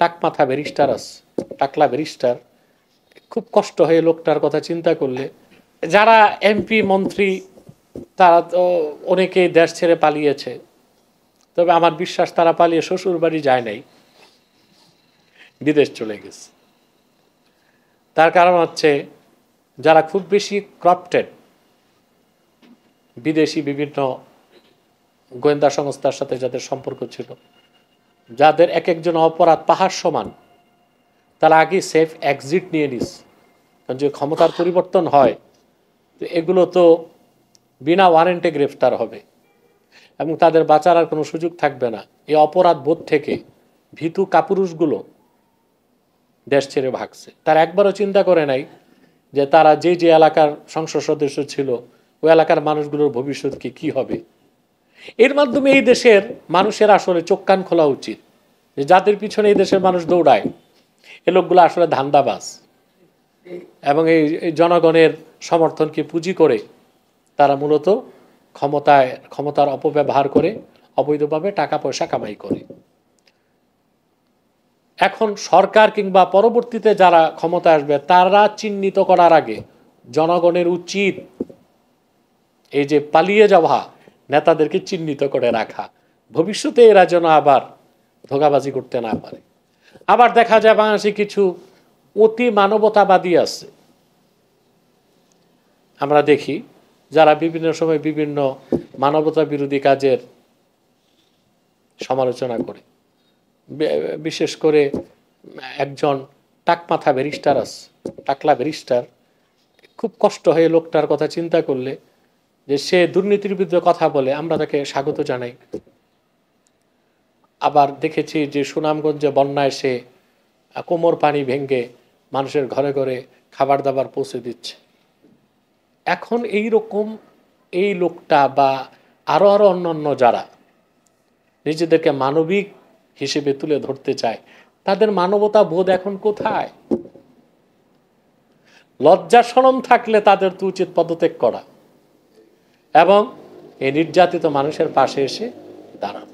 টাকমাথা barrister আছে টাকলা barrister খুব কষ্ট হয়ে লোকটার কথা চিন্তা করলে যারা এমপি মন্ত্রী তারা তো অনেকেই দেশ ছেড়ে পালিয়েছে তবে আমার বিশ্বাস তারা পালিয়ে শ্বশুর বাড়ি যায় নাই বিদেশ চলে গেছে তার কারণ হচ্ছে যারা খুব বেশি ক্রপটেড বিদেশি বিভিন্ন গোয়েন্দা সংস্থার সাথে যাদের সম্পর্ক ছিল যাদের এক একজন অপরাধ পাহাড় সমান তারা আগে সেফ এক্সিট নিয়ে নিস কারণ যে ক্ষমতার পরিবর্তন হয় তো এগুলো তো বিনা ওয়ারেন্টে গ্রেফতার হবে এবং তাদের বাঁচার আর কোনো সুযোগ থাকবে না এই অপরাধ বোধ থেকে ভীতু কাপুরুষগুলো দেশ ছেড়ে ভাগছে তার একবারও চিন্তা করে নাই যে তারা যে যে এলাকার সংসদ সদস্য ছিল ওই এলাকার মানুষগুলোর ভবিষ্যৎ কি কী হবে এর মাধ্যমে এই দেশের মানুষের আসলে চোখ কান খোলা উচিত যে যাদের পিছনে এই দেশের মানুষ দৌড়ায় এ লোকগুলো আসলে ধান্দাবাজ এবং এই জনগণের সমর্থনকে পুঁজি করে তারা মূলত ক্ষমতায় ক্ষমতার অপব্যবহার করে অবৈধভাবে টাকা পয়সা কামাই করে এখন সরকার কিংবা পরবর্তীতে যারা ক্ষমতা আসবে তারা চিহ্নিত করার আগে জনগণের উচিত এই যে পালিয়ে যাওয়া নেতাদেরকে চিহ্নিত করে রাখা ভবিষ্যতে এরা যেন আবার ধোকাবাজি করতে না পারে আবার দেখা যায় বাংলাদেশে কিছু অতি মানবতাবাদী আছে আমরা দেখি যারা বিভিন্ন সময় বিভিন্ন মানবতা বিরোধী কাজের সমালোচনা করে বিশেষ করে একজন টাকমাথা ব্যারিস্টার আছে টাকলা ব্যারিস্টার খুব কষ্ট হয়ে লোকটার কথা চিন্তা করলে যে সে দুর্নীতির বিরুদ্ধে কথা বলে আমরা তাকে স্বাগত জানাই আবার দেখেছি যে সুনামগঞ্জে বন্যায় সে কোমর পানি ভেঙ্গে মানুষের ঘরে ঘরে খাবার দাবার পৌঁছে দিচ্ছে এখন এই রকম এই লোকটা বা আরও আরও অন্যান্য যারা নিজেদেরকে মানবিক হিসেবে তুলে ধরতে চায় তাদের মানবতা বোধ এখন কোথায় লজ্জা সরম থাকলে তাদের তো উচিত পদত্যাগ করা এবং এই নির্যাতিত মানুষের পাশে এসে দাঁড়ান